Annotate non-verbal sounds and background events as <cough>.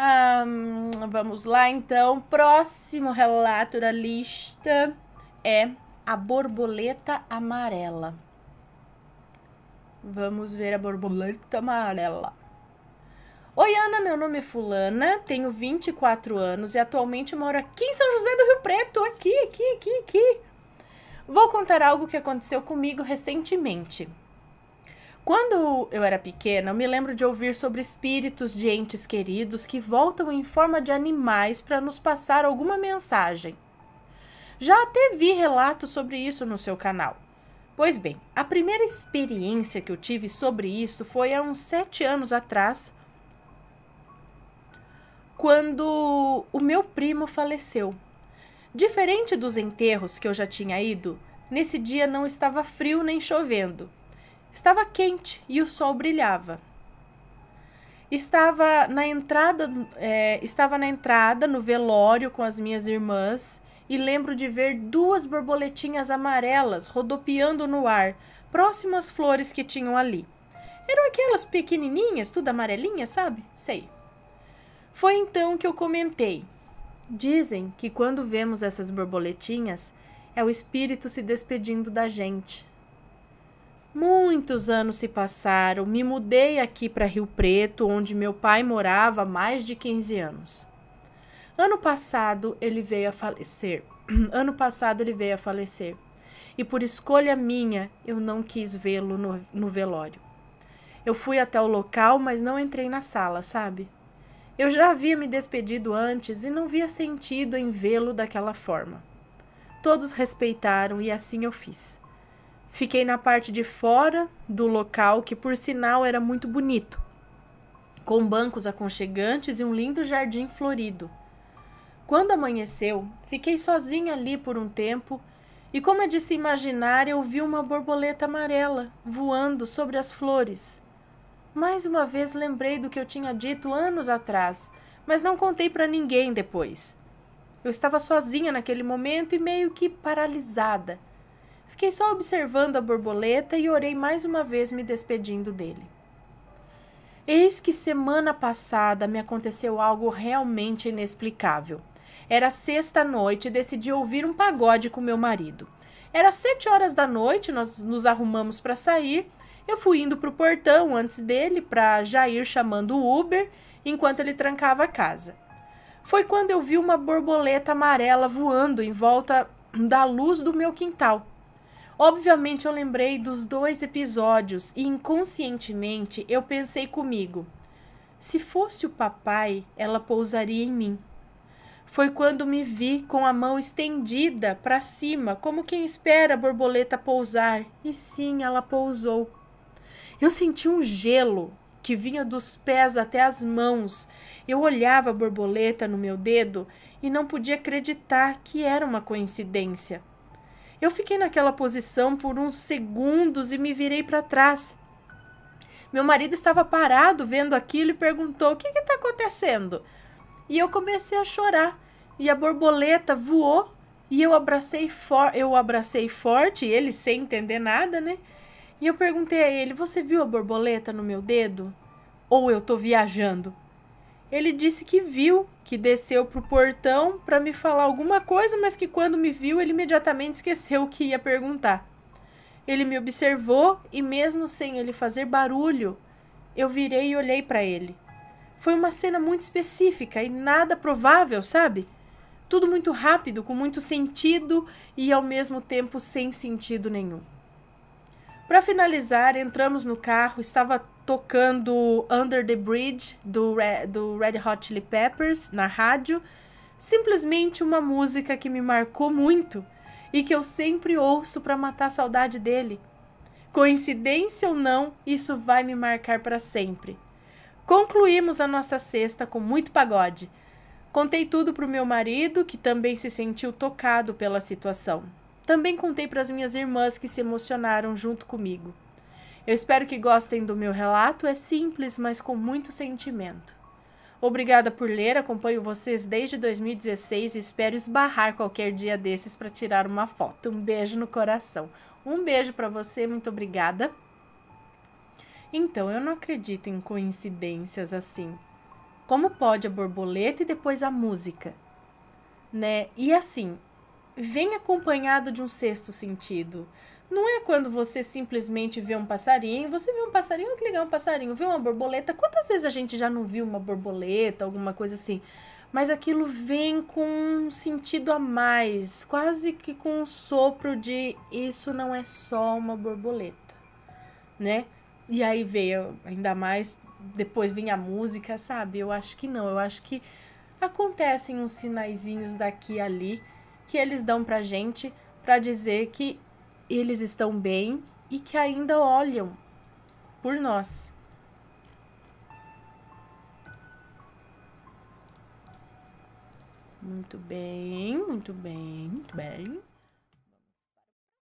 Um, vamos lá, então. Próximo relato da lista é a borboleta amarela. Vamos ver a borboleta amarela. Oi, Ana, meu nome é Fulana, tenho 24 anos e atualmente moro aqui em São José do Rio Preto. Aqui, aqui, aqui, aqui. Vou contar algo que aconteceu comigo recentemente. Quando eu era pequena, eu me lembro de ouvir sobre espíritos de entes queridos que voltam em forma de animais para nos passar alguma mensagem. Já até vi relatos sobre isso no seu canal. Pois bem, a primeira experiência que eu tive sobre isso foi há uns sete anos atrás, quando o meu primo faleceu. Diferente dos enterros que eu já tinha ido, nesse dia não estava frio nem chovendo. Estava quente e o sol brilhava. Estava na entrada, é, estava na entrada no velório com as minhas irmãs e lembro de ver duas borboletinhas amarelas rodopiando no ar, próximo às flores que tinham ali. Eram aquelas pequenininhas, tudo amarelinha, sabe? Sei. Foi então que eu comentei. Dizem que quando vemos essas borboletinhas, é o espírito se despedindo da gente, Muitos anos se passaram, me mudei aqui para Rio Preto, onde meu pai morava há mais de 15 anos. Ano passado ele veio a falecer. <clears throat> Ano passado ele veio a falecer. E por escolha minha, eu não quis vê-lo no, no velório. Eu fui até o local, mas não entrei na sala, sabe? Eu já havia me despedido antes e não via sentido em vê-lo daquela forma. Todos respeitaram e assim eu fiz. Fiquei na parte de fora do local, que por sinal era muito bonito, com bancos aconchegantes e um lindo jardim florido. Quando amanheceu, fiquei sozinha ali por um tempo e, como é de se imaginar, eu vi uma borboleta amarela voando sobre as flores. Mais uma vez lembrei do que eu tinha dito anos atrás, mas não contei para ninguém depois. Eu estava sozinha naquele momento e meio que paralisada Fiquei só observando a borboleta e orei mais uma vez me despedindo dele. Eis que semana passada me aconteceu algo realmente inexplicável. Era sexta-noite e decidi ouvir um pagode com meu marido. Era sete horas da noite, nós nos arrumamos para sair. Eu fui indo para o portão antes dele para já ir chamando o Uber enquanto ele trancava a casa. Foi quando eu vi uma borboleta amarela voando em volta da luz do meu quintal. Obviamente eu lembrei dos dois episódios e inconscientemente eu pensei comigo: se fosse o papai, ela pousaria em mim. Foi quando me vi com a mão estendida para cima, como quem espera a borboleta pousar, e sim, ela pousou. Eu senti um gelo que vinha dos pés até as mãos. Eu olhava a borboleta no meu dedo e não podia acreditar que era uma coincidência. Eu fiquei naquela posição por uns segundos e me virei para trás. Meu marido estava parado vendo aquilo e perguntou: O que está acontecendo? E eu comecei a chorar. E a borboleta voou e eu abracei, for eu abracei forte, ele sem entender nada, né? E eu perguntei a ele: Você viu a borboleta no meu dedo? Ou eu estou viajando? ele disse que viu, que desceu pro portão para me falar alguma coisa, mas que quando me viu, ele imediatamente esqueceu o que ia perguntar. Ele me observou e mesmo sem ele fazer barulho, eu virei e olhei para ele. Foi uma cena muito específica e nada provável, sabe? Tudo muito rápido, com muito sentido e ao mesmo tempo sem sentido nenhum. Para finalizar, entramos no carro, estava tocando Under the Bridge do Red, do Red Hot Chili Peppers na rádio. Simplesmente uma música que me marcou muito e que eu sempre ouço para matar a saudade dele. Coincidência ou não, isso vai me marcar para sempre. Concluímos a nossa sexta com muito pagode. Contei tudo para o meu marido, que também se sentiu tocado pela situação. Também contei para as minhas irmãs que se emocionaram junto comigo. Eu espero que gostem do meu relato, é simples, mas com muito sentimento. Obrigada por ler, acompanho vocês desde 2016 e espero esbarrar qualquer dia desses para tirar uma foto. Um beijo no coração. Um beijo para você, muito obrigada. Então, eu não acredito em coincidências assim. Como pode a borboleta e depois a música? Né? E assim, vem acompanhado de um sexto sentido. Não é quando você simplesmente vê um passarinho, você vê um passarinho, que ligar um passarinho, vê uma borboleta. Quantas vezes a gente já não viu uma borboleta, alguma coisa assim? Mas aquilo vem com um sentido a mais, quase que com um sopro de isso não é só uma borboleta, né? E aí veio ainda mais depois vinha a música, sabe? Eu acho que não, eu acho que acontecem uns sinaizinhos daqui e ali que eles dão pra gente para dizer que eles estão bem e que ainda olham por nós. Muito bem, muito bem, muito bem.